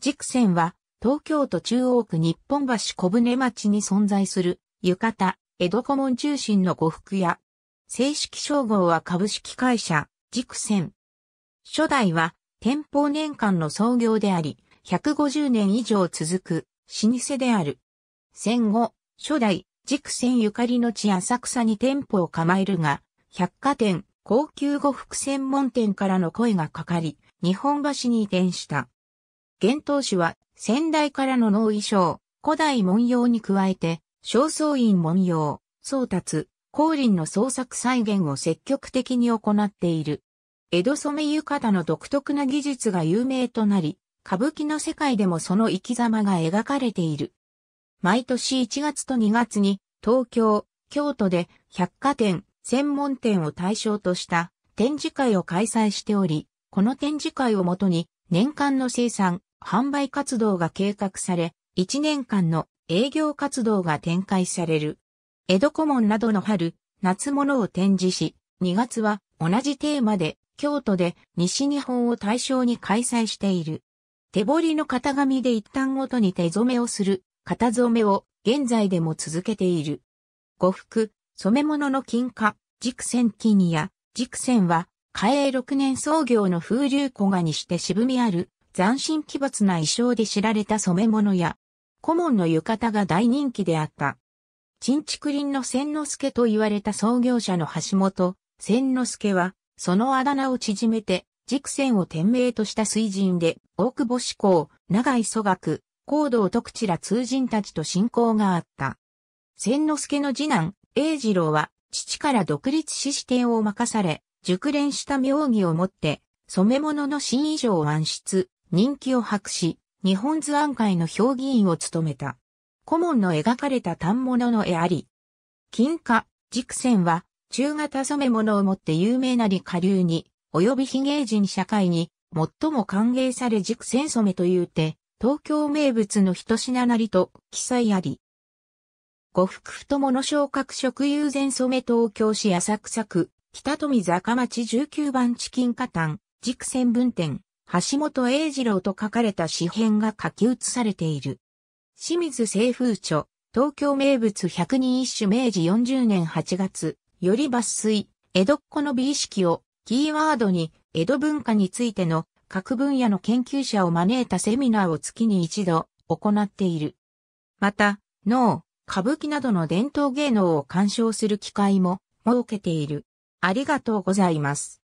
軸線は、東京都中央区日本橋小舟町に存在する、浴衣、江戸古門中心の呉服屋。正式称号は株式会社、軸線。初代は、天保年間の創業であり、150年以上続く、老舗である。戦後、初代、軸線ゆかりの地浅草に店舗を構えるが、百貨店、高級呉服専門店からの声がかかり、日本橋に移転した。厳冬種は先代からの農衣装、古代文様に加えて、正倉院文様、宗達、光林の創作再現を積極的に行っている。江戸染め浴衣の独特な技術が有名となり、歌舞伎の世界でもその生き様が描かれている。毎年1月と2月に東京、京都で百貨店、専門店を対象とした展示会を開催しており、この展示会をもとに年間の生産、販売活動が計画され、1年間の営業活動が展開される。江戸古門などの春、夏物を展示し、2月は同じテーマで京都で西日本を対象に開催している。手彫りの型紙で一旦ごとに手染めをする、型染めを現在でも続けている。呉服、染め物の金貨、軸線金や軸線は、嘉永6年創業の風流小賀にして渋みある斬新奇抜な衣装で知られた染め物や、顧問の浴衣が大人気であった。陳竹林の千之助と言われた創業者の橋本、千之助は、そのあだ名を縮めて、軸線を天命とした水人で、大久保志向、長井祖学、高道徳地ら通人たちと親交があった。千之助の次男、英次郎は、父から独立し視点を任され、熟練した妙義を持って、染め物の新衣装を暗室、人気を博し、日本図案会の評議員を務めた。古文の描かれた単物の絵あり。金貨、軸線は、中型染め物をもって有名なり下流に、及び非芸人社会に、最も歓迎され軸線染めというて、東京名物の一品なりと記載あり。呉服太もの昇格食友禅染め東京市浅草区、北富坂町19番チキンカタン、軸線分店。橋本英二郎と書かれた詩片が書き写されている。清水清風著、東京名物百人一首明治40年8月、より抜粋、江戸っ子の美意識をキーワードに江戸文化についての各分野の研究者を招いたセミナーを月に一度行っている。また、能、歌舞伎などの伝統芸能を鑑賞する機会も設けている。ありがとうございます。